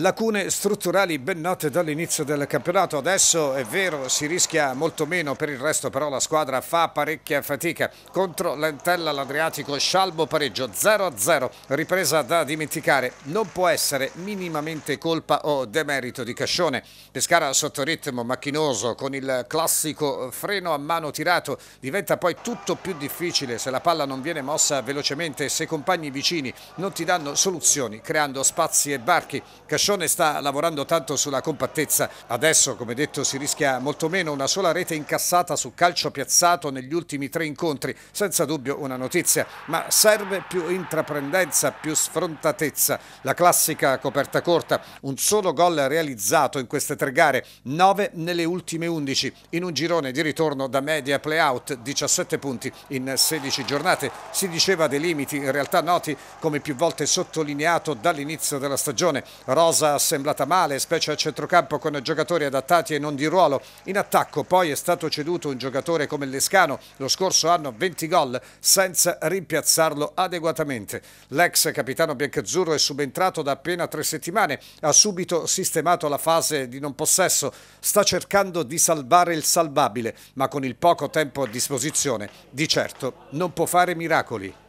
lacune strutturali ben note dall'inizio del campionato. Adesso è vero, si rischia molto meno, per il resto però la squadra fa parecchia fatica. Contro Lentella l'Adriatico, scialbo pareggio 0-0, ripresa da dimenticare. Non può essere minimamente colpa o demerito di Cascione. Pescara sotto ritmo macchinoso con il classico freno a mano tirato. Diventa poi tutto più difficile se la palla non viene mossa velocemente e se i compagni vicini non ti danno soluzioni creando spazi e barchi. Cascione Brescione sta lavorando tanto sulla compattezza, adesso come detto si rischia molto meno una sola rete incassata su calcio piazzato negli ultimi tre incontri, senza dubbio una notizia, ma serve più intraprendenza, più sfrontatezza, la classica coperta corta, un solo gol realizzato in queste tre gare, nove nelle ultime undici, in un girone di ritorno da media playout, 17 punti in 16 giornate, si diceva dei limiti in realtà noti come più volte sottolineato dall'inizio della stagione, Rosa Rosa assemblata male, specie a centrocampo con giocatori adattati e non di ruolo. In attacco poi è stato ceduto un giocatore come Lescano, lo scorso anno 20 gol, senza rimpiazzarlo adeguatamente. L'ex capitano biancazzurro è subentrato da appena tre settimane, ha subito sistemato la fase di non possesso, sta cercando di salvare il salvabile, ma con il poco tempo a disposizione di certo non può fare miracoli.